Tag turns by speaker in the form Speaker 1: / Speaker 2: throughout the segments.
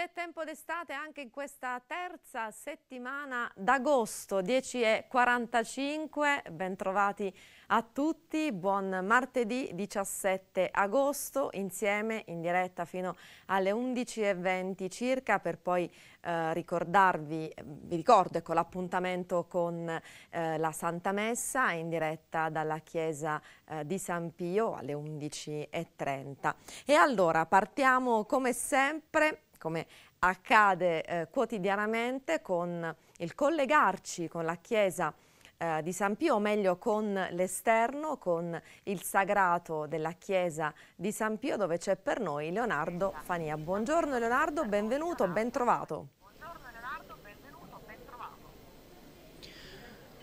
Speaker 1: Ed è tempo d'estate anche in questa terza settimana d'agosto, 10.45, bentrovati a tutti, buon martedì 17 agosto, insieme in diretta fino alle 11.20 circa per poi eh, ricordarvi, vi ricordo ecco, l'appuntamento con eh, la Santa Messa in diretta dalla Chiesa eh, di San Pio alle 11.30. E allora partiamo come sempre come accade eh, quotidianamente con il collegarci con la Chiesa eh, di San Pio, o meglio con l'esterno, con il sagrato della Chiesa di San Pio dove c'è per noi Leonardo Fania. Buongiorno Leonardo, benvenuto, ben trovato.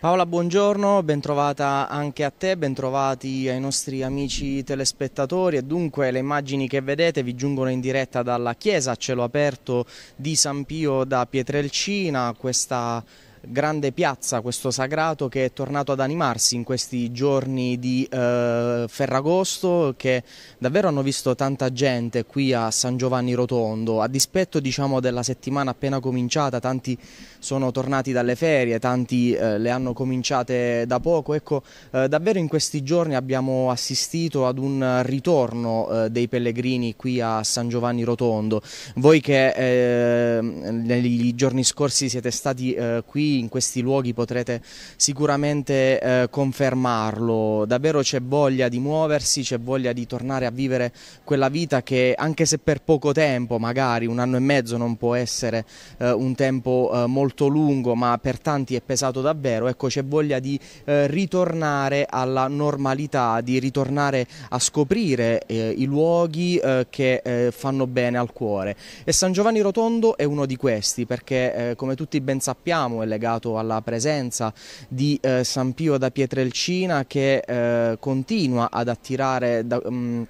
Speaker 2: Paola, buongiorno, bentrovata anche a te, bentrovati ai nostri amici telespettatori e dunque le immagini che vedete vi giungono in diretta dalla chiesa a cielo aperto di San Pio da Pietrelcina, questa grande piazza, questo sagrato che è tornato ad animarsi in questi giorni di eh, Ferragosto che davvero hanno visto tanta gente qui a San Giovanni Rotondo, a dispetto diciamo, della settimana appena cominciata, tanti sono tornati dalle ferie, tanti eh, le hanno cominciate da poco, ecco eh, davvero in questi giorni abbiamo assistito ad un ritorno eh, dei pellegrini qui a San Giovanni Rotondo, voi che eh, negli giorni scorsi siete stati eh, qui in questi luoghi potrete sicuramente eh, confermarlo. Davvero c'è voglia di muoversi, c'è voglia di tornare a vivere quella vita che anche se per poco tempo, magari un anno e mezzo non può essere eh, un tempo eh, molto lungo, ma per tanti è pesato davvero, ecco c'è voglia di eh, ritornare alla normalità, di ritornare a scoprire eh, i luoghi eh, che fanno bene al cuore. E San Giovanni Rotondo è uno di questi perché come tutti ben sappiamo è legato legato alla presenza di eh, San Pio da Pietrelcina che eh, continua ad attirare da, mh, mm,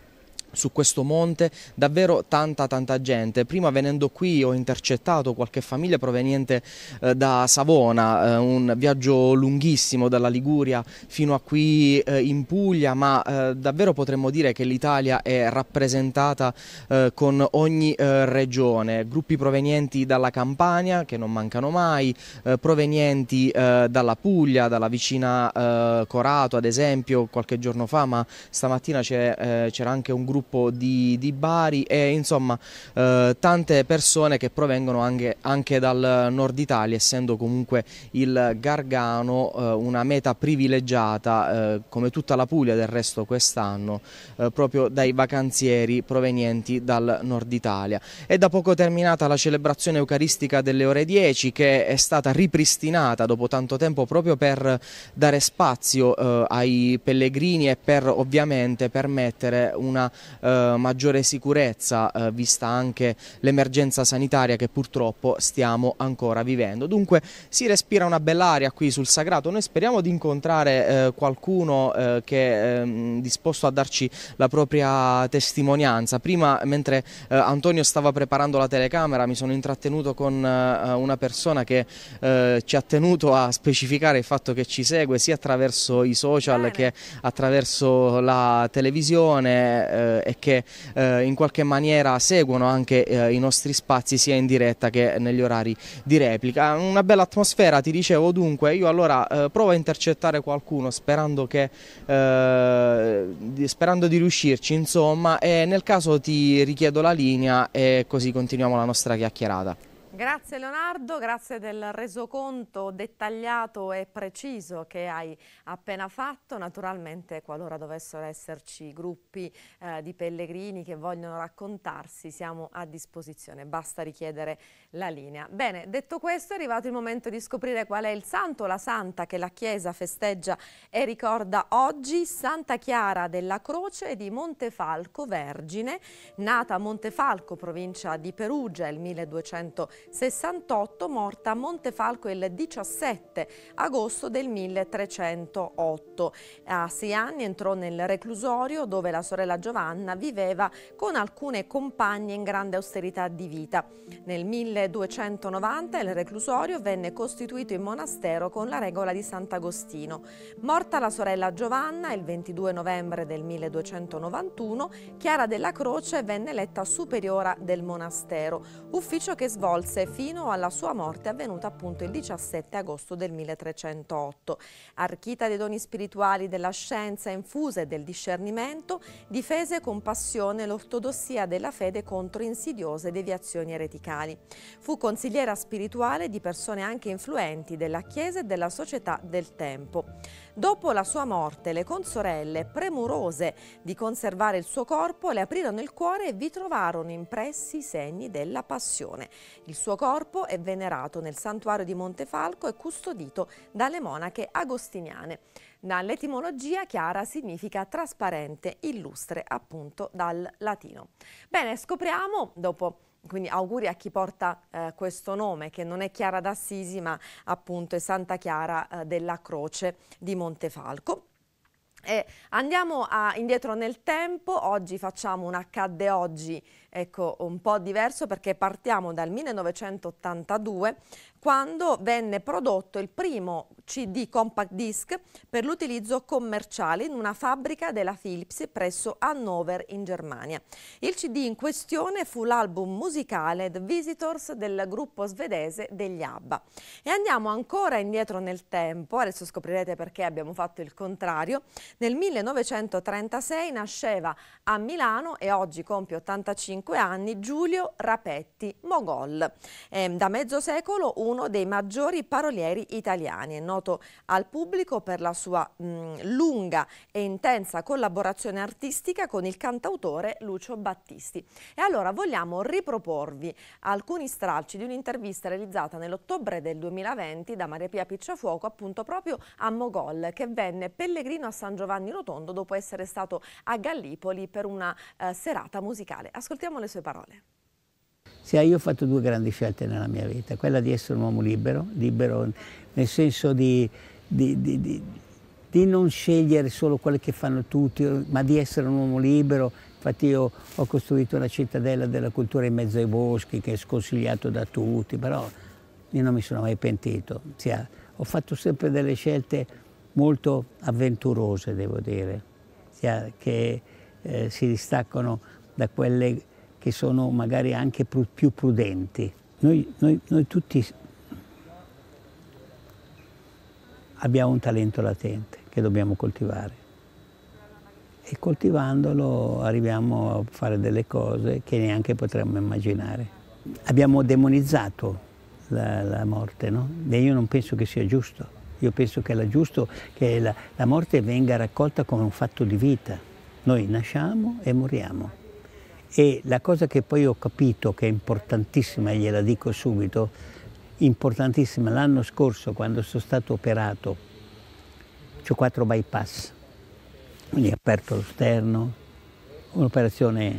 Speaker 2: su questo monte davvero tanta tanta gente. Prima venendo qui ho intercettato qualche famiglia proveniente eh, da Savona, eh, un viaggio lunghissimo dalla Liguria fino a qui eh, in Puglia, ma eh, davvero potremmo dire che l'Italia è rappresentata eh, con ogni eh, regione, gruppi provenienti dalla Campania che non mancano mai, provenienti dalla Puglia, dalla vicina Corato ad esempio qualche giorno fa, ma stamattina c'era anche un gruppo gruppo di, di Bari e insomma eh, tante persone che provengono anche, anche, dal nord Italia essendo comunque il Gargano eh, una meta privilegiata eh, come tutta la Puglia del resto quest'anno eh, proprio dai vacanzieri provenienti dal nord Italia. È da poco terminata la celebrazione eucaristica delle ore 10 che è stata ripristinata dopo tanto tempo proprio per dare spazio eh, ai pellegrini e per ovviamente permettere una eh, maggiore sicurezza eh, vista anche l'emergenza sanitaria che purtroppo stiamo ancora vivendo. Dunque si respira una bell'aria qui sul Sagrato, noi speriamo di incontrare eh, qualcuno eh, che è ehm, disposto a darci la propria testimonianza. Prima mentre eh, Antonio stava preparando la telecamera mi sono intrattenuto con una persona che ci ha tenuto a specificare il fatto che ci segue sia attraverso i social Bene. che attraverso la televisione. Eh, e che eh, in qualche maniera seguono anche eh, i nostri spazi sia in diretta che negli orari di replica. Una bella atmosfera, ti dicevo dunque, io allora provo a intercettare qualcuno sperando, che, sperando di riuscirci insomma e nel caso ti richiedo la linea e così continuiamo la nostra chiacchierata.
Speaker 1: Grazie Leonardo, grazie del resoconto dettagliato e preciso che hai appena fatto. Naturalmente qualora dovessero esserci gruppi eh, di pellegrini che vogliono raccontarsi siamo a disposizione, basta richiedere la linea. Bene, detto questo è arrivato il momento di scoprire qual è il santo o la santa che la Chiesa festeggia e ricorda oggi, Santa Chiara della Croce di Montefalco Vergine, nata a Montefalco, provincia di Perugia, il 1200. 68, morta a Montefalco il 17 agosto del 1308. A sei anni entrò nel reclusorio dove la sorella Giovanna viveva con alcune compagne in grande austerità di vita. Nel 1290 il reclusorio venne costituito in monastero con la regola di Sant'Agostino. Morta la sorella Giovanna il 22 novembre del 1291, Chiara della Croce venne eletta superiora del monastero, ufficio che svolse forse fino alla sua morte avvenuta appunto il 17 agosto del 1308. Archita dei doni spirituali della scienza infusa e del discernimento, difese con passione l'ortodossia della fede contro insidiose deviazioni ereticali. Fu consigliera spirituale di persone anche influenti della Chiesa e della società del tempo. Dopo la sua morte, le consorelle, premurose di conservare il suo corpo, le aprirono il cuore e vi trovarono impressi i segni della passione. Il suo corpo è venerato nel santuario di Montefalco e custodito dalle monache agostiniane. Dall'etimologia chiara significa trasparente, illustre appunto dal latino. Bene, scopriamo dopo quindi auguri a chi porta eh, questo nome, che non è Chiara d'Assisi, ma appunto è Santa Chiara eh, della Croce di Montefalco. E andiamo a, indietro nel tempo, oggi facciamo un accadde oggi ecco, un po' diverso perché partiamo dal 1982 quando venne prodotto il primo CD compact disc per l'utilizzo commerciale in una fabbrica della Philips presso Hannover in Germania. Il CD in questione fu l'album musicale The Visitors del gruppo svedese degli ABBA. E andiamo ancora indietro nel tempo, adesso scoprirete perché abbiamo fatto il contrario. Nel 1936 nasceva a Milano e oggi compie 85 45 anni Giulio Rapetti Mogol. È ehm, da mezzo secolo uno dei maggiori parolieri italiani, è noto al pubblico per la sua mh, lunga e intensa collaborazione artistica con il cantautore Lucio Battisti. E allora vogliamo riproporvi alcuni stralci di un'intervista realizzata nell'ottobre del 2020 da Maria Pia Picciafuoco appunto proprio a Mogol che venne pellegrino a San Giovanni Rotondo dopo essere stato a Gallipoli per una eh, serata musicale. Ascoltiamo Sentiamo le sue parole.
Speaker 3: Sì, ah, io ho fatto due grandi scelte nella mia vita, quella di essere un uomo libero, libero nel senso di, di, di, di non scegliere solo quelle che fanno tutti, ma di essere un uomo libero. Infatti io ho costruito una cittadella della cultura in mezzo ai boschi che è sconsigliato da tutti, però io non mi sono mai pentito. Sì, ah, ho fatto sempre delle scelte molto avventurose, devo dire, sì, ah, che eh, si distaccano da quelle che sono magari anche più prudenti. Noi, noi, noi tutti abbiamo un talento latente che dobbiamo coltivare e coltivandolo arriviamo a fare delle cose che neanche potremmo immaginare. Abbiamo demonizzato la, la morte, no? E io non penso che sia giusto. Io penso che è giusto che la, la morte venga raccolta come un fatto di vita. Noi nasciamo e moriamo. E la cosa che poi ho capito, che è importantissima, e gliela dico subito, importantissima, l'anno scorso quando sono stato operato, ho quattro bypass, quindi aperto lo sterno, un'operazione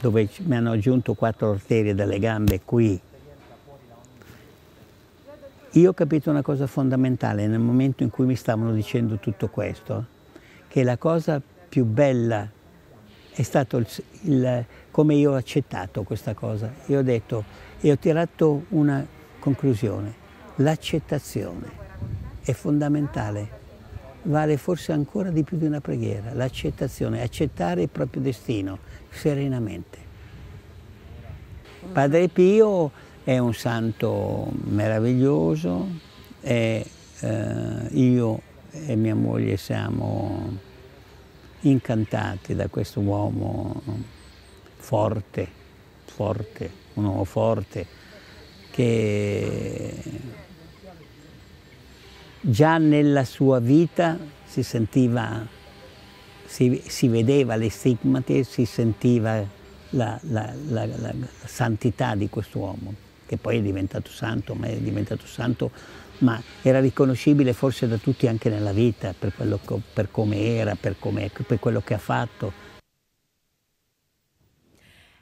Speaker 3: dove mi hanno aggiunto quattro arterie dalle gambe qui. Io ho capito una cosa fondamentale nel momento in cui mi stavano dicendo tutto questo, che la cosa più bella è stato il, il, come io ho accettato questa cosa. Io ho detto e ho tirato una conclusione, l'accettazione è fondamentale, vale forse ancora di più di una preghiera, l'accettazione, accettare il proprio destino serenamente. Padre Pio è un santo meraviglioso, è, eh, io e mia moglie siamo incantati da questo uomo forte, forte, un uomo forte che già nella sua vita si sentiva, si, si vedeva le stigmate, si sentiva la, la, la, la santità di questo uomo che poi è diventato santo, ma è diventato santo, ma era riconoscibile forse da tutti anche nella vita, per, quello, per come era, per, come, per quello che ha fatto.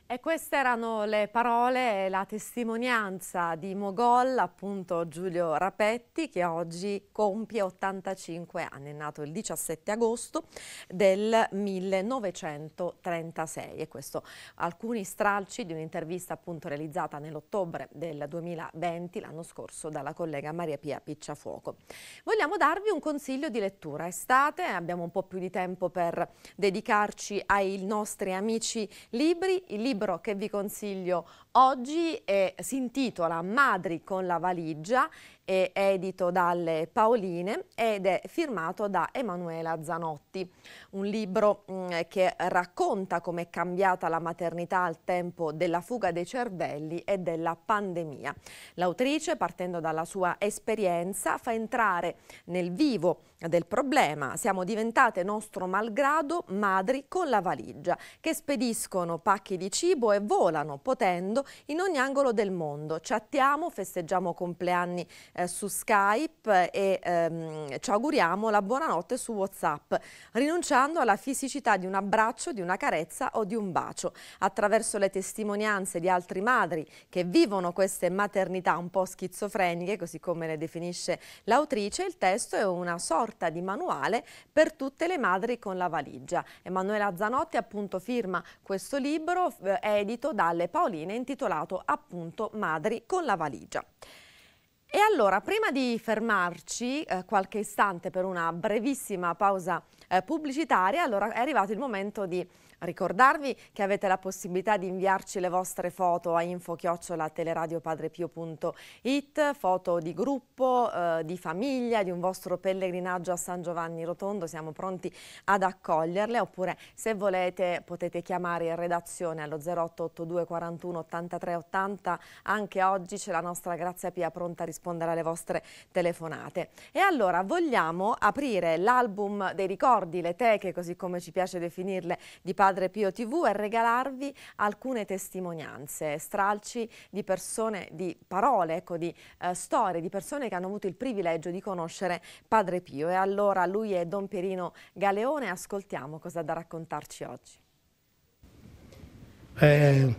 Speaker 1: E queste erano le parole e la testimonianza di Mogol, appunto Giulio Rapetti, che oggi compie 85 anni, è nato il 17 agosto del 1936 e questo alcuni stralci di un'intervista appunto realizzata nell'ottobre del 2020, l'anno scorso, dalla collega Maria Pia Picciafuoco. Vogliamo darvi un consiglio di lettura estate, abbiamo un po' più di tempo per dedicarci ai nostri amici libri, i libri libro che vi consiglio oggi e si intitola Madri con la valigia è edito dalle Paoline ed è firmato da Emanuela Zanotti, un libro mh, mm, che racconta come è cambiata la maternità al tempo della fuga dei cervelli e della pandemia. L'autrice, partendo dalla sua esperienza, fa entrare nel vivo del problema. Siamo diventate nostro malgrado madri con la valigia, che spediscono pacchi di cibo e volano, potendo, in ogni angolo del mondo. Chattiamo, festeggiamo compleanni eh, su Skype e ehm, ci auguriamo la buonanotte su WhatsApp, rinunciando alla fisicità di un abbraccio, di una carezza o di un bacio. Attraverso le testimonianze di altri madri che vivono queste maternità un po' schizofreniche, così come le definisce l'autrice, il testo è una sorta di manuale per tutte le madri con la valigia. Emanuela Zanotti appunto firma questo libro eh, edito dalle Paoline intitolato appunto Madri con la valigia. E allora, prima di fermarci eh, qualche istante per una brevissima pausa eh, pubblicitaria, allora è arrivato il momento di Ricordarvi che avete la possibilità di inviarci le vostre foto a info-teleradiopadrepio.it, foto di gruppo, eh, di famiglia, di un vostro pellegrinaggio a San Giovanni Rotondo, siamo pronti ad accoglierle, oppure se volete potete chiamare in redazione allo 0882 41 83 80, anche oggi c'è la nostra Grazia Pia pronta a rispondere alle vostre telefonate. E allora vogliamo aprire l'album dei ricordi, le teche, così come ci piace definirle, di Padre Padre Pio TV e regalarvi alcune testimonianze, stralci di persone, di parole, ecco, di eh, storie, di persone che hanno avuto il privilegio di conoscere Padre Pio. E allora lui è Don Pierino Galeone, ascoltiamo cosa ha da raccontarci oggi.
Speaker 4: Eh,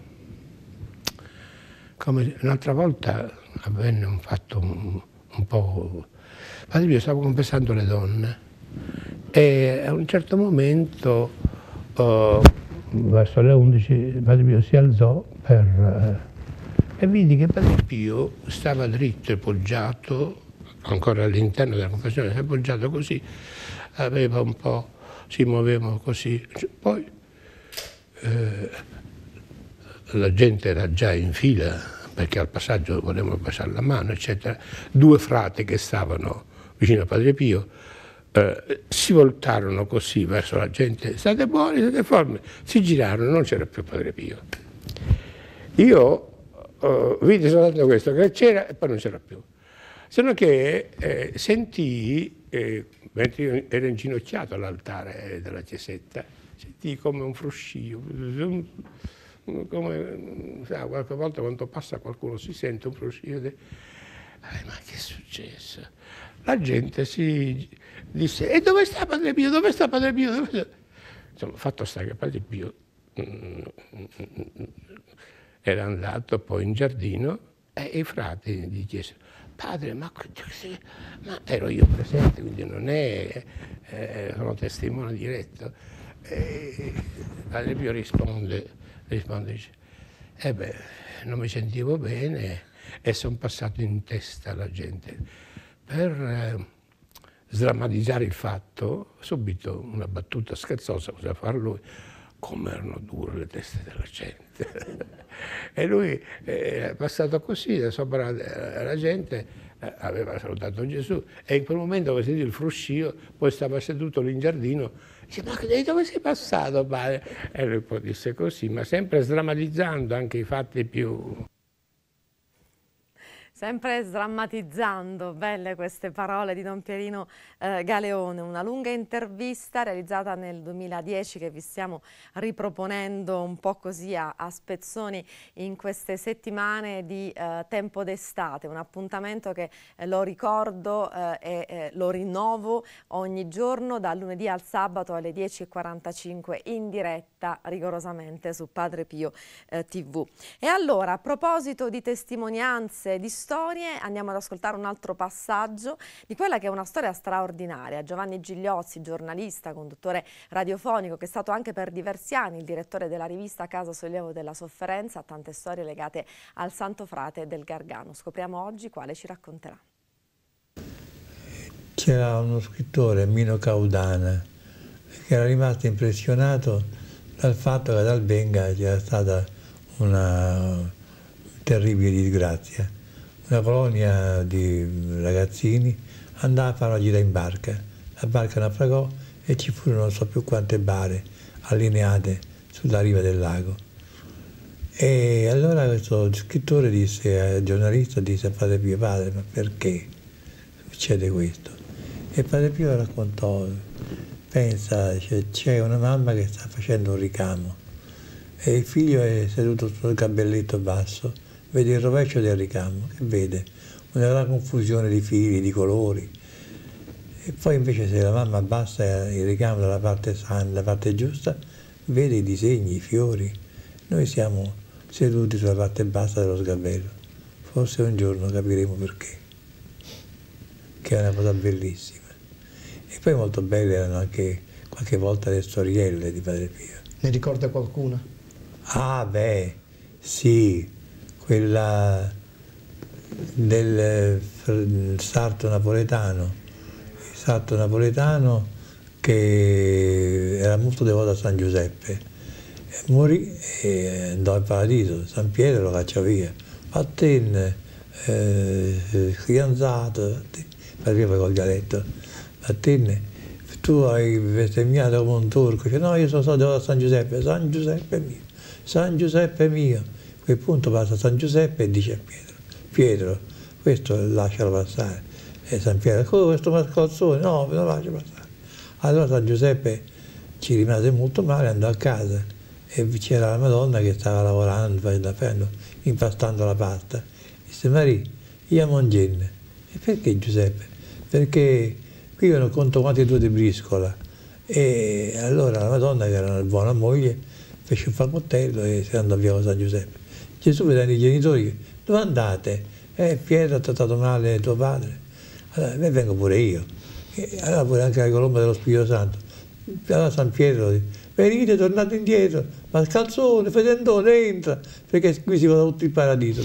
Speaker 4: come un'altra volta avvenne un fatto un, un po'... Padre Pio stavo confessando le donne e a un certo momento uh, verso le 11 Padre Pio si alzò per, uh, e vidi che Padre Pio stava dritto e poggiato, ancora all'interno della confessione, si è poggiato così, aveva un po', si muoveva così. Poi eh, la gente era già in fila perché al passaggio volevano passare la mano, eccetera. Due frate che stavano vicino a Padre Pio eh, si voltarono così verso la gente, state buoni, state forti, si girarono, non c'era più Padre Pio. Io eh, vidi soltanto questo, che c'era e poi non c'era più. Se non che eh, sentii, eh, mentre io ero inginocchiato all'altare della chiesetta, sentii come un fruscio, come, sa, qualche volta quando passa qualcuno si sente un fruscio, eh, ma che è successo? La gente si disse, e dove sta Padre Pio? Dove sta Padre Pio? Dove sta? Insomma, fatto sta che Padre Pio mm, mm, era andato poi in giardino e i frati gli chiesero, padre, ma, cioè, ma ero io presente, quindi non è, eh, sono testimone diretto. E padre Pio risponde, risponde dice, eh beh, non mi sentivo bene e sono passato in testa la gente. Per, eh, sdrammatizzare il fatto, subito una battuta scherzosa cosa far lui, come erano dure le teste della gente. e lui è eh, passato così, da sopra eh, la gente eh, aveva salutato Gesù e in quel momento aveva sentito il fruscio, poi stava seduto lì in giardino, dice ma dove sei passato padre? E lui poi disse così, ma sempre sdrammatizzando anche i fatti più
Speaker 1: sempre sdrammatizzando, belle queste parole di Don Pierino eh, Galeone, una lunga intervista realizzata nel 2010 che vi stiamo riproponendo un po' così a, a spezzoni in queste settimane di eh, tempo d'estate, un appuntamento che eh, lo ricordo eh, e eh, lo rinnovo ogni giorno dal lunedì al sabato alle 10.45 in diretta rigorosamente su Padre Pio eh, TV. E allora a proposito di testimonianze, di storie, storie, andiamo ad ascoltare un altro passaggio di quella che è una storia straordinaria. Giovanni Gigliozzi, giornalista, conduttore radiofonico, che è stato anche per diversi anni il direttore della rivista Casa Sollievo della Sofferenza, tante storie legate al Santo Frate del Gargano. Scopriamo oggi quale ci racconterà.
Speaker 5: C'era uno scrittore, Mino Caudana, che era rimasto impressionato dal fatto che ad Albenga c'era stata una terribile disgrazia una colonia di ragazzini andava a girare in barca, la barca naufragò e ci furono non so più quante bare allineate sulla riva del lago. E allora questo scrittore disse, al eh, giornalista disse a Padre Pio, padre, ma perché succede questo? E Padre Pio raccontò, pensa, c'è una mamma che sta facendo un ricamo e il figlio è seduto sul cabelletto basso vede il rovescio del ricamo e vede una gran confusione di fili, di colori. E poi invece se la mamma abbassa il ricamo dalla parte sana, dalla parte giusta, vede i disegni, i fiori. Noi siamo seduti sulla parte bassa dello sgabello. Forse un giorno capiremo perché. Che è una cosa bellissima. E poi molto belle erano anche qualche volta le storielle di Padre Pio.
Speaker 4: Ne ricorda qualcuna?
Speaker 5: Ah beh, sì, quella del eh, sarto napoletano, il sarto napoletano che era molto devoto a San Giuseppe, morì e andò al paradiso, San Pietro lo caccia via, Vattene, eh, sfianzato, perché poi col dialetto, Vattene, tu hai bestemmiato come un turco, dice no io sono stato devoto a San Giuseppe, San Giuseppe mio, San Giuseppe mio, quel punto passa San Giuseppe e dice a Pietro, Pietro, questo lascialo passare. E San Pietro, oh, questo mascozzone, no, me lo lascia passare. Allora San Giuseppe ci rimase molto male, andò a casa e c'era la Madonna che stava lavorando, facendo impastando la pasta. Disse, Maria, io mangenne. E perché Giuseppe? Perché qui erano conto quanti due di briscola. E allora la Madonna, che era una buona moglie, fece un fagotello e si andò via con San Giuseppe. Gesù vede i genitori, dove andate? Eh, Pietro ha trattato male tuo padre. Allora, beh, vengo pure io. E allora pure anche la colomba dello Spirito Santo. Allora San Pietro dice, venite, tornate indietro, ma calzone, fedendone, entra, perché qui si va tutto il paradiso.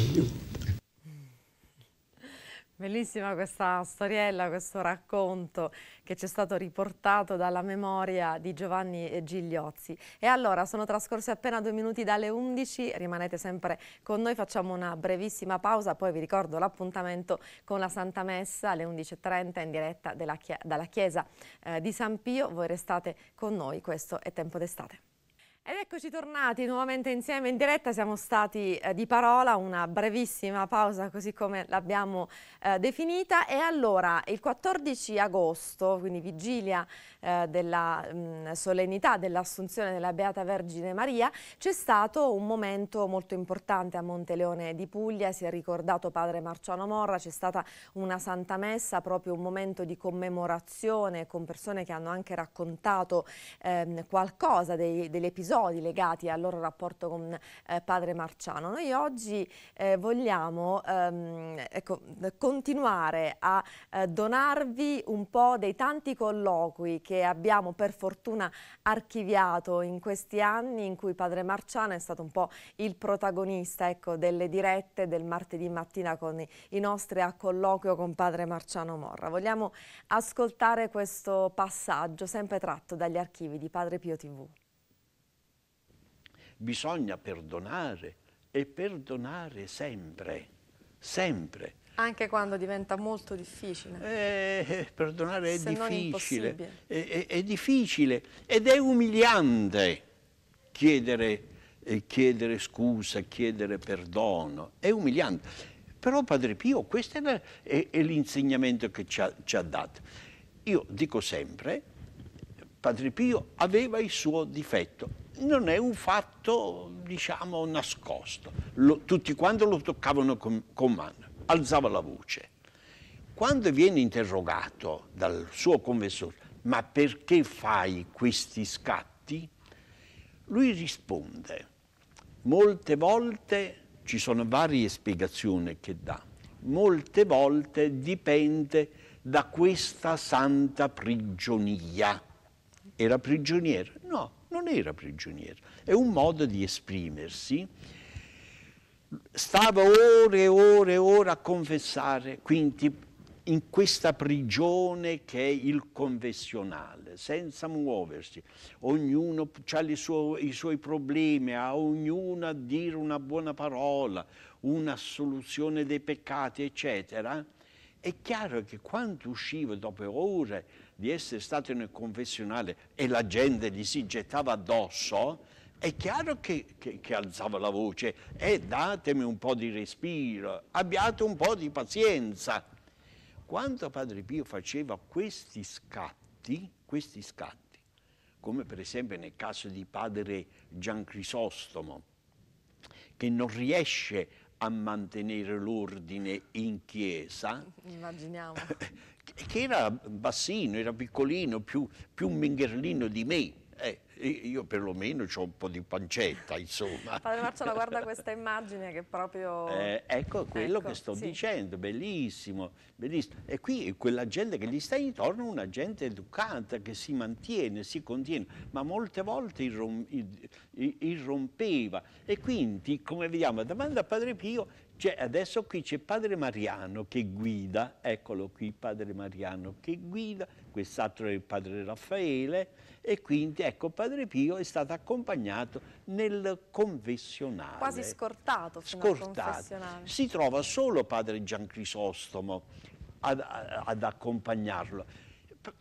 Speaker 1: Bellissima questa storiella, questo racconto che ci è stato riportato dalla memoria di Giovanni Gigliozzi. E allora sono trascorsi appena due minuti dalle 11, rimanete sempre con noi, facciamo una brevissima pausa, poi vi ricordo l'appuntamento con la Santa Messa alle 11.30 in diretta dalla Chiesa eh, di San Pio. Voi restate con noi, questo è Tempo d'estate. Ed eccoci tornati nuovamente insieme in diretta, siamo stati eh, di parola, una brevissima pausa così come l'abbiamo eh, definita e allora il 14 agosto, quindi vigilia eh, della mh, solennità dell'assunzione della Beata Vergine Maria, c'è stato un momento molto importante a Monteleone di Puglia, si è ricordato padre Marciano Morra, c'è stata una santa messa, proprio un momento di commemorazione con persone che hanno anche raccontato ehm, qualcosa dei, dell'episodio episodi legati al loro rapporto con eh, padre Marciano. Noi oggi eh, vogliamo ehm, ecco, continuare a eh, donarvi un po' dei tanti colloqui che abbiamo per fortuna archiviato in questi anni in cui padre Marciano è stato un po' il protagonista ecco, delle dirette del martedì mattina con i, i nostri a colloquio con padre Marciano Morra. Vogliamo ascoltare questo passaggio sempre tratto dagli archivi di Padre Pio TV
Speaker 6: bisogna perdonare e perdonare sempre, sempre.
Speaker 1: Anche quando diventa molto difficile. Eh, perdonare è Se difficile,
Speaker 6: è, è, è, difficile ed è umiliante chiedere, eh, chiedere scusa, chiedere perdono, è umiliante. Però Padre Pio questo è, l'insegnamento che ci ha, ci ha dato. Io dico sempre, Padre Pio aveva il suo difetto, non è un fatto, diciamo, nascosto. Lo, tutti quando lo toccavano con, con mano, alzava la voce. Quando viene interrogato dal suo confessore, ma perché fai questi scatti? Lui risponde, molte volte ci sono varie spiegazioni che dà, molte volte dipende da questa santa prigionia. Era prigioniero? No, non era prigioniero, è un modo di esprimersi. Stava ore e ore e ore a confessare, quindi in questa prigione che è il confessionale, senza muoversi. Ognuno ha suo, i suoi problemi, a ognuno a dire una buona parola, una soluzione dei peccati, eccetera. È chiaro che quando usciva dopo ore di essere stato nel confessionale e la gente gli si gettava addosso, è chiaro che, che, che alzava la voce e eh, datemi un po' di respiro, abbiate un po' di pazienza. Quando Padre Pio faceva questi scatti, questi scatti, come per esempio nel caso di Padre Gian Crisostomo, che non riesce a mantenere l'ordine in chiesa.
Speaker 1: Immaginiamo.
Speaker 6: Che era bassino, era piccolino, più, più mingherlino di me eh, io perlomeno ho un po' di pancetta, insomma.
Speaker 1: Padre Marcello, guarda questa immagine che proprio... Eh,
Speaker 6: ecco quello ecco, che sto sì. dicendo, bellissimo, bellissimo. E qui quella gente che gli sta intorno è una gente educata, che si mantiene, si contiene, ma molte volte irrom irrompeva. E quindi, come vediamo, davanti a Padre Pio cioè adesso qui c'è Padre Mariano che guida, eccolo qui Padre Mariano che guida, quest'altro è il Padre Raffaele e quindi ecco Padre Pio è stato accompagnato nel confessionale.
Speaker 1: Quasi scortato fino scortato. Si
Speaker 6: trova solo Padre Gian Crisostomo ad, ad accompagnarlo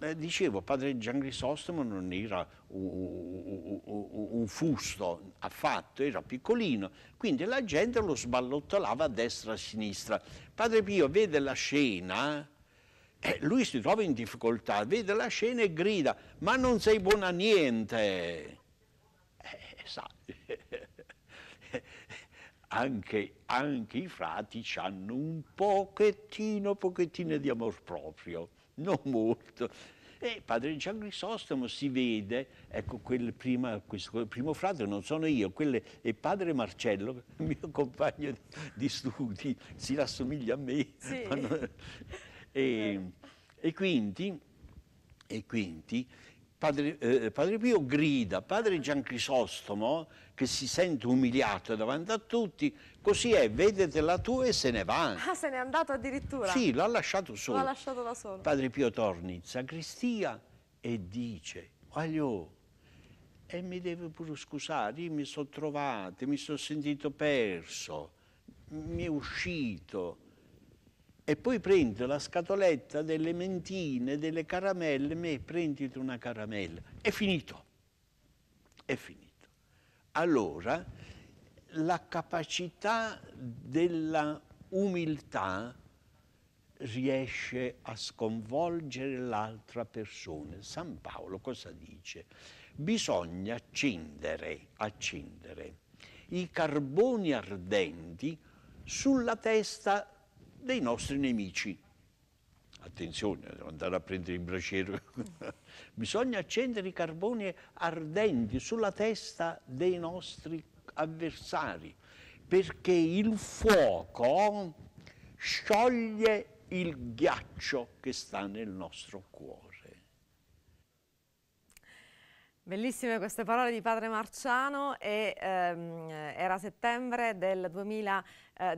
Speaker 6: eh, dicevo, padre Gian Crisostomo non era un, fusto affatto, era piccolino, quindi la gente lo sballottolava a destra e a sinistra. Padre Pio vede la scena, eh, lui si trova in difficoltà, vede la scena e grida, ma non sei buona a niente. Eh, sa, anche, anche i frati hanno un pochettino, pochettino di amor proprio. non molto. E padre Gian Grisostomo si vede, ecco quel prima, questo, quel primo frate non sono io, quelle, è padre Marcello, mio compagno di studi, si rassomiglia a me. Sì. Non... E, e quindi, e quindi Padre, eh, padre, Pio grida, padre Gian Crisostomo, che si sente umiliato davanti a tutti, così è, vedete la tua e se ne va. Ah,
Speaker 1: se n'è andato addirittura? Sì,
Speaker 6: l'ha lasciato solo. L'ha
Speaker 1: lasciato da solo. Padre
Speaker 6: Pio torna in sacristia e dice, Guagliò, e mi deve pure scusare, io mi sono trovato, mi sono sentito perso, mi è uscito e poi prendo la scatoletta delle mentine, delle caramelle, me prenditi una caramella. È finito. È finito. Allora, la capacità della umiltà riesce a sconvolgere l'altra persona. San Paolo cosa dice? Bisogna accendere, accendere i carboni ardenti sulla testa dei nostri nemici. Attenzione, devo andare a prendere il braciere. Bisogna accendere i carboni ardenti sulla testa dei nostri avversari, perché il fuoco scioglie il ghiaccio che sta nel nostro cuore.
Speaker 1: Bellissime queste parole di padre Marciano e ehm, era settembre del 2020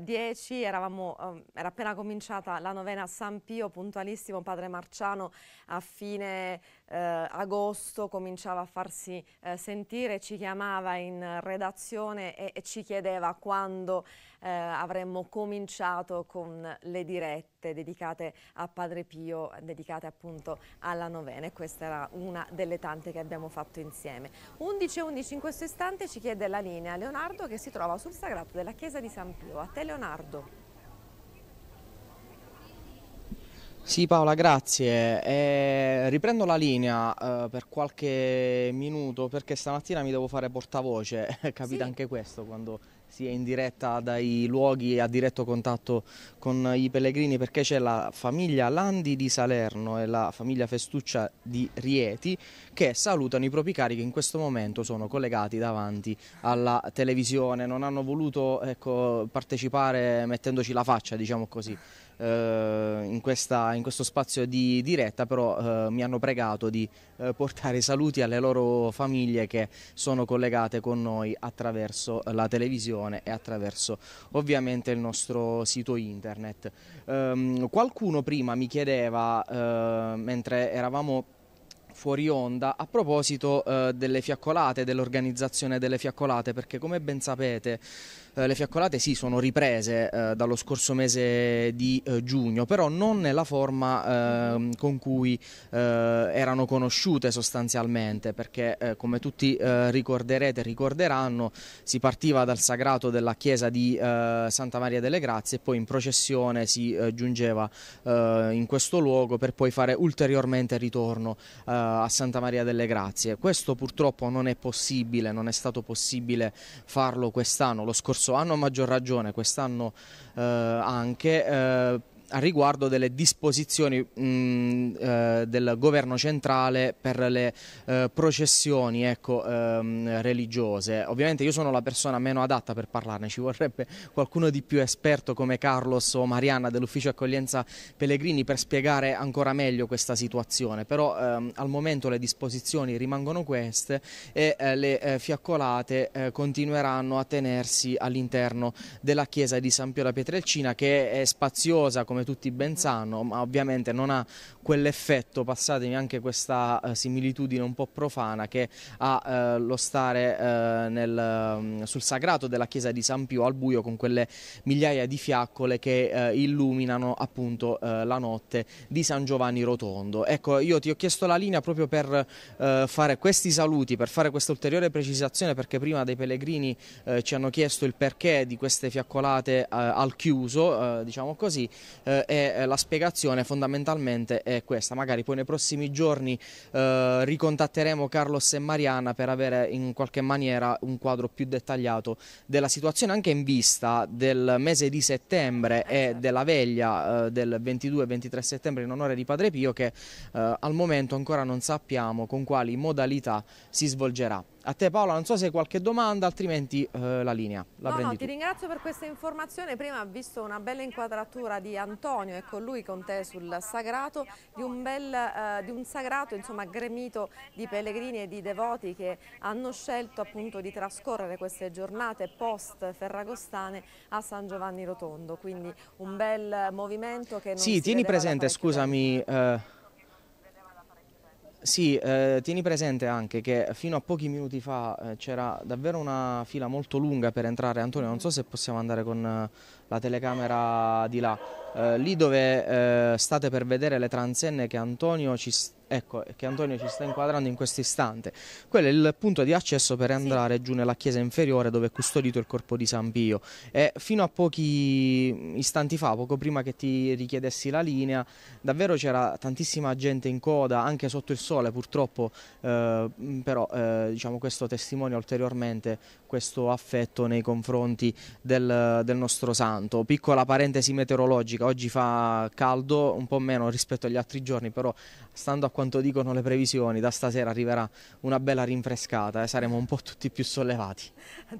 Speaker 1: 10, eh, eravamo, um, era appena cominciata la novena a San Pio, puntualissimo padre Marciano a fine eh, agosto cominciava a farsi eh, sentire, ci chiamava in redazione e, e ci chiedeva quando eh, avremmo cominciato con le dirette dedicate a Padre Pio, dedicate appunto alla novena e questa era una delle tante che abbiamo fatto insieme. 11.11 .11 in questo istante ci chiede la linea Leonardo che si trova sul sagrato della chiesa di San Pio te Leonardo.
Speaker 2: Sì Paola, grazie. Eh, riprendo la linea eh, per qualche minuto perché stamattina mi devo fare portavoce, capita sì. anche questo quando si è in diretta dai luoghi a diretto contatto con i pellegrini perché c'è la famiglia Landi di Salerno e la famiglia Festuccia di Rieti che salutano i propri cari che in questo momento sono collegati davanti alla televisione, non hanno voluto ecco, partecipare mettendoci la faccia diciamo così eh, in, questa, in, questo spazio di diretta, però eh, mi hanno pregato di eh, portare saluti alle loro famiglie che sono collegate con noi attraverso la televisione e attraverso ovviamente il nostro sito internet. Ehm, qualcuno prima mi chiedeva, mentre eravamo fuori onda a proposito eh, delle fiaccolate, dell'organizzazione delle fiaccolate, perché come ben sapete eh, le fiaccolate sì sono riprese eh, dallo scorso mese di eh, giugno, però non nella forma ehm, con cui eh, erano conosciute sostanzialmente, perché eh, come tutti ricorderete e ricorderanno si partiva dal sagrato della chiesa di Santa Maria delle Grazie e poi in processione si giungeva in questo luogo per poi fare ulteriormente ritorno a Santa Maria delle Grazie. Questo purtroppo non è possibile, non è stato possibile farlo quest'anno, lo scorso scorso anno a maggior ragione, quest'anno eh, anche, eh, a riguardo delle disposizioni mh, eh, del governo centrale per le eh, processioni ecco, ehm, religiose. Ovviamente io sono la persona meno adatta per parlarne, ci vorrebbe qualcuno di più esperto come Carlos o Marianna dell'ufficio accoglienza Pellegrini per spiegare ancora meglio questa situazione, però ehm, al momento le disposizioni rimangono queste e eh, le eh, fiaccolate eh, continueranno a tenersi all'interno della chiesa di San Pio da Pietrelcina che è spaziosa come come tutti ben sanno, ma ovviamente non ha quell'effetto, passatemi anche questa eh, similitudine un po' profana che ha eh, lo stare eh, nel, mm, sul sagrato della chiesa di San Pio al buio con quelle migliaia di fiaccole che eh, illuminano appunto eh, la notte di San Giovanni Rotondo. Ecco, io ti ho chiesto la linea proprio per eh, fare questi saluti, per fare questa ulteriore precisazione perché prima dei pellegrini ci hanno chiesto il perché di queste fiaccolate al chiuso, diciamo così, eh, e eh, la spiegazione fondamentalmente è questa. Magari poi nei prossimi giorni eh, ricontatteremo Carlos e Mariana per avere in qualche maniera un quadro più dettagliato della situazione anche in vista del mese di settembre e eh, certo. della veglia eh, del 22-23 settembre in onore di Padre Pio che eh, al momento ancora non sappiamo con quali modalità si svolgerà. A te Paola, non so se hai qualche domanda, altrimenti eh, la linea. La no, no, ti
Speaker 1: ringrazio per questa informazione. Prima ho visto una bella inquadratura di Antonio e con lui con te sul sagrato, di un, bel, eh, di un sagrato insomma, gremito di pellegrini e di devoti che hanno scelto appunto di trascorrere queste giornate post ferragostane a San Giovanni Rotondo. Quindi un bel movimento che non Sì, tieni presente,
Speaker 2: scusami. Eh sì, eh, tieni presente anche che fino a pochi minuti fa eh, c'era davvero una fila molto lunga per entrare. Antonio, non so se possiamo andare con eh, la telecamera di là. Eh, lì dove eh, state per vedere le transenne che Antonio ci sta ecco, che Antonio ci sta inquadrando in questo istante. Quello è il punto di accesso per andare sì. giù nella chiesa inferiore dove è custodito il corpo di San Pio. E fino a pochi istanti fa, poco prima che ti richiedessi la linea, davvero c'era tantissima gente in coda, anche sotto il sole purtroppo, eh, però eh, diciamo, questo testimonia ulteriormente questo affetto nei confronti del, del, nostro santo. Piccola parentesi meteorologica, oggi fa caldo un po' meno rispetto agli altri giorni, però stando a quanto dicono le previsioni, da stasera arriverà una bella rinfrescata e eh, saremo un po' tutti più sollevati.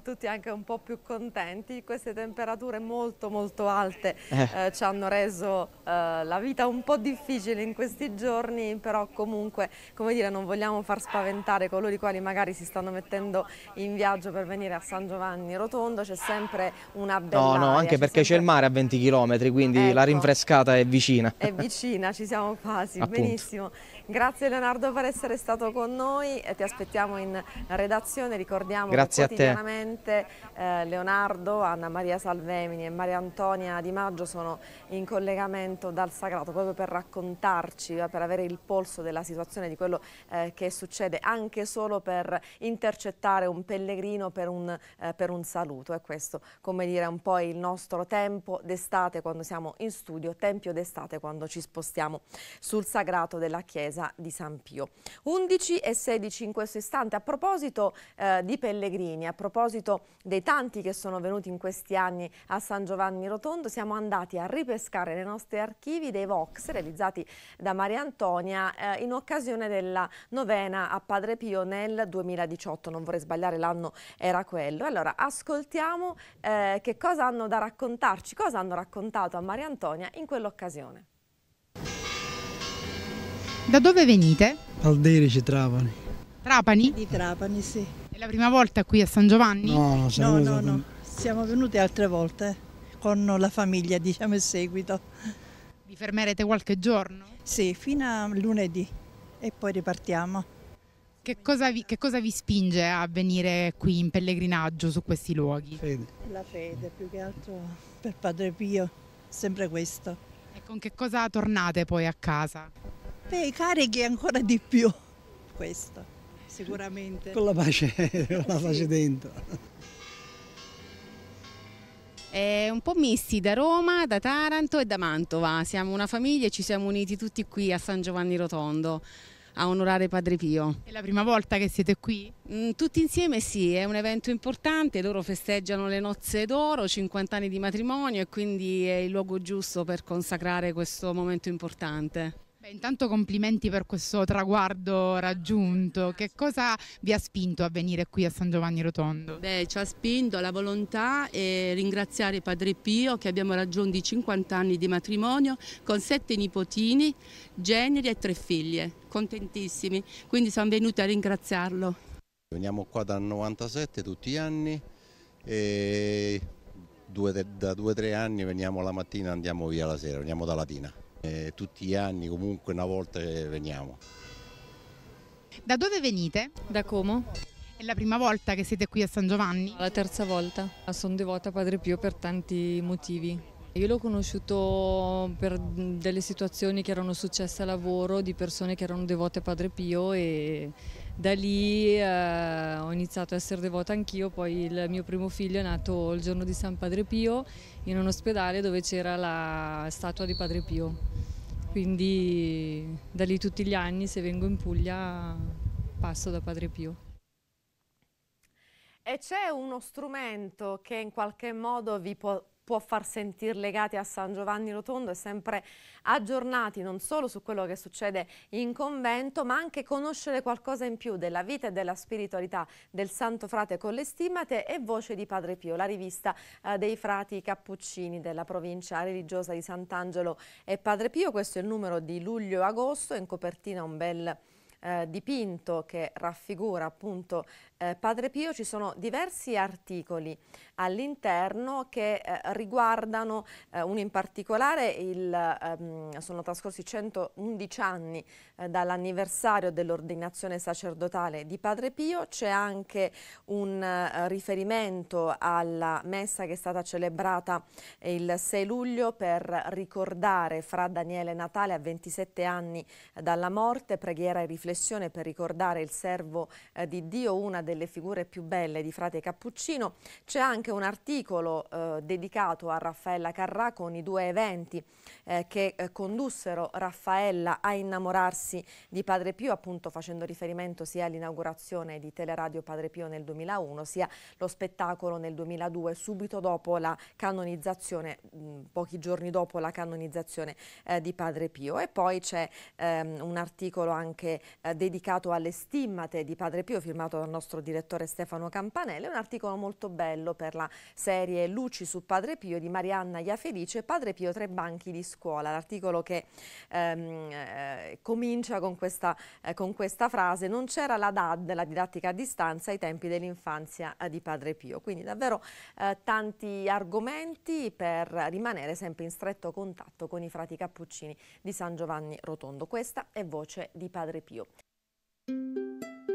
Speaker 1: Tutti anche un po' più contenti, queste temperature molto molto alte eh. Eh, ci hanno reso eh, la vita un po' difficile in questi giorni, però comunque come dire, non vogliamo far spaventare coloro i quali magari si stanno mettendo in viaggio per venire venire a San Giovanni Rotondo c'è sempre una bella No, no, anche perché sempre... c'è il
Speaker 2: mare a 20 km, quindi ecco, la rinfrescata è vicina. È
Speaker 1: vicina, ci siamo quasi, Appunto. benissimo. Grazie Leonardo per essere stato con noi, ti aspettiamo in redazione, ricordiamo Grazie che quotidianamente eh, Leonardo, Anna Maria Salvemini e Maria Antonia Di Maggio sono in collegamento dal Sagrato proprio per raccontarci, eh, per avere il polso della situazione, di quello eh, che succede, anche solo per intercettare un pellegrino per un, eh, per un saluto. è questo, come dire, un po' il nostro tempo d'estate quando siamo in studio, tempio d'estate quando ci spostiamo sul Sagrato della Chiesa chiesa di San Pio. 11 e 16 in questo istante. A proposito eh, di pellegrini, a proposito dei tanti che sono venuti in questi anni a San Giovanni Rotondo, siamo andati a ripescare nei nostri archivi dei Vox realizzati da Maria Antonia eh, in occasione della novena a Padre Pio nel 2018. Non vorrei sbagliare, l'anno era quello. Allora, ascoltiamo eh, che cosa hanno da raccontarci, cosa hanno raccontato a Maria Antonia in quell'occasione. Da dove venite?
Speaker 3: Alderici, Trapani.
Speaker 1: Trapani? Di Trapani, sì. È la prima volta qui a San Giovanni? No, no, no, no, no.
Speaker 3: siamo venuti altre volte eh, con la famiglia, diciamo, in seguito. Vi fermerete
Speaker 1: qualche giorno? Sì, fino a lunedì e poi ripartiamo. Che cosa, vi, che cosa vi spinge a venire qui in pellegrinaggio su questi luoghi? Fede. La
Speaker 3: fede, più che altro per Padre Pio, sempre questo. E con che cosa
Speaker 1: tornate poi a casa?
Speaker 3: Beh, carichi ancora di più questo,
Speaker 1: sicuramente. Con la pace, con la pace dentro. È un po' misti da Roma, da Taranto e da Mantova. Siamo una famiglia e ci siamo uniti tutti qui a San Giovanni Rotondo a onorare Padre Pio. È la prima volta che siete qui? Mm, tutti insieme sì, è un evento importante, loro festeggiano le nozze d'oro, 50 anni di matrimonio e quindi è il luogo giusto per consacrare questo momento importante. Beh, intanto complimenti per questo traguardo raggiunto. Che cosa vi ha spinto a venire qui a San Giovanni Rotondo? Beh, ci ha spinto la volontà e ringraziare Padre Pio che abbiamo raggiunto i 50 anni di matrimonio con sette nipotini, generi e tre figlie. Contentissimi, quindi sono venuti a ringraziarlo.
Speaker 6: Veniamo qua dal 97 tutti gli anni e due, da 2-3 anni veniamo la mattina e andiamo via la sera, veniamo da Latina. Eh, tutti gli anni comunque una volta eh, veniamo.
Speaker 1: Da dove venite? Da Como. È la prima volta che siete qui a San Giovanni? La terza volta. Sono devota a Padre Pio per tanti motivi. Io l'ho conosciuto per delle situazioni che erano successe a lavoro di persone che erano devote a Padre Pio e da lì eh, ho iniziato a essere devota anch'io, poi il mio primo figlio è nato il giorno di San Padre Pio in un ospedale dove c'era la statua di Padre Pio, quindi da lì tutti gli anni se vengo in Puglia passo da Padre Pio. E c'è uno strumento che in qualche modo vi può può far sentire legati a San Giovanni Rotondo e sempre aggiornati non solo su quello che succede in convento ma anche conoscere qualcosa in più della vita e della spiritualità del Santo Frate con le stimate e Voce di Padre Pio, la rivista eh, dei frati cappuccini della provincia religiosa di Sant'Angelo e Padre Pio, questo è il numero di luglio-agosto, in copertina un bel eh, dipinto che raffigura appunto eh, Padre Pio, ci sono diversi articoli all'interno che eh, riguardano, eh, uno in particolare, il, ehm, sono trascorsi 111 anni eh, dall'anniversario dell'ordinazione sacerdotale di Padre Pio, c'è anche un eh, riferimento alla messa che è stata celebrata il 6 luglio per ricordare fra Daniele e Natale a 27 anni dalla morte, preghiera e riflessione riflessione per ricordare il servo eh, di Dio, una delle figure più belle di Frate Cappuccino. C'è anche un articolo eh, dedicato a Raffaella Carrà con i due eventi eh, che eh, condussero Raffaella a innamorarsi di Padre Pio, appunto facendo riferimento sia all'inaugurazione di Teleradio Padre Pio nel 2001, sia allo spettacolo nel 2002, subito dopo la canonizzazione, mh, mm, pochi giorni dopo la canonizzazione eh, di Padre Pio. E poi c'è ehm, un articolo anche eh, dedicato alle stimmate di Padre Pio, firmato dal nostro direttore Stefano Campanella, È un articolo molto bello per la serie Luci su Padre Pio di Marianna Iafelice, Padre Pio tre banchi di scuola, l'articolo che ehm, eh, comincia con questa, eh, con questa frase, non c'era la DAD, la didattica a distanza, ai tempi dell'infanzia eh, di Padre Pio, quindi davvero eh, tanti argomenti per rimanere sempre in stretto contatto con i frati cappuccini di San Giovanni Rotondo. Questa è Voce di Padre Pio. Thank you.